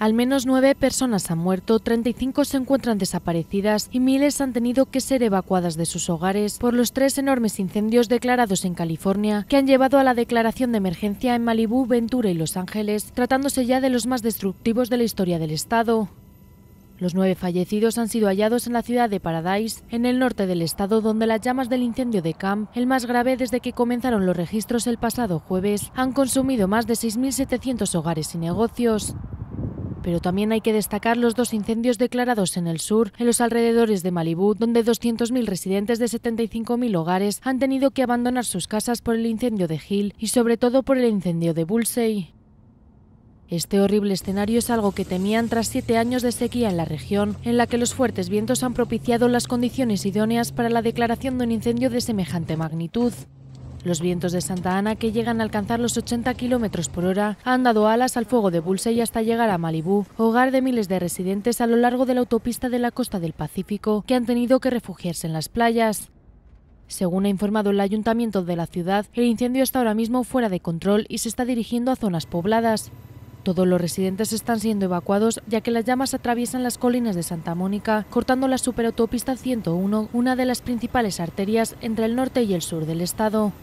Al menos nueve personas han muerto, 35 se encuentran desaparecidas y miles han tenido que ser evacuadas de sus hogares por los tres enormes incendios declarados en California que han llevado a la declaración de emergencia en Malibú, Ventura y Los Ángeles, tratándose ya de los más destructivos de la historia del estado. Los nueve fallecidos han sido hallados en la ciudad de Paradise, en el norte del estado, donde las llamas del incendio de Camp, el más grave desde que comenzaron los registros el pasado jueves, han consumido más de 6.700 hogares y negocios. Pero también hay que destacar los dos incendios declarados en el sur, en los alrededores de Malibú, donde 200.000 residentes de 75.000 hogares han tenido que abandonar sus casas por el incendio de Hill y sobre todo por el incendio de Bullsey. Este horrible escenario es algo que temían tras siete años de sequía en la región, en la que los fuertes vientos han propiciado las condiciones idóneas para la declaración de un incendio de semejante magnitud. Los vientos de Santa Ana, que llegan a alcanzar los 80 kilómetros por hora, han dado alas al fuego de y hasta llegar a Malibú, hogar de miles de residentes a lo largo de la autopista de la costa del Pacífico, que han tenido que refugiarse en las playas. Según ha informado el ayuntamiento de la ciudad, el incendio está ahora mismo fuera de control y se está dirigiendo a zonas pobladas. Todos los residentes están siendo evacuados ya que las llamas atraviesan las colinas de Santa Mónica, cortando la superautopista 101, una de las principales arterias entre el norte y el sur del estado.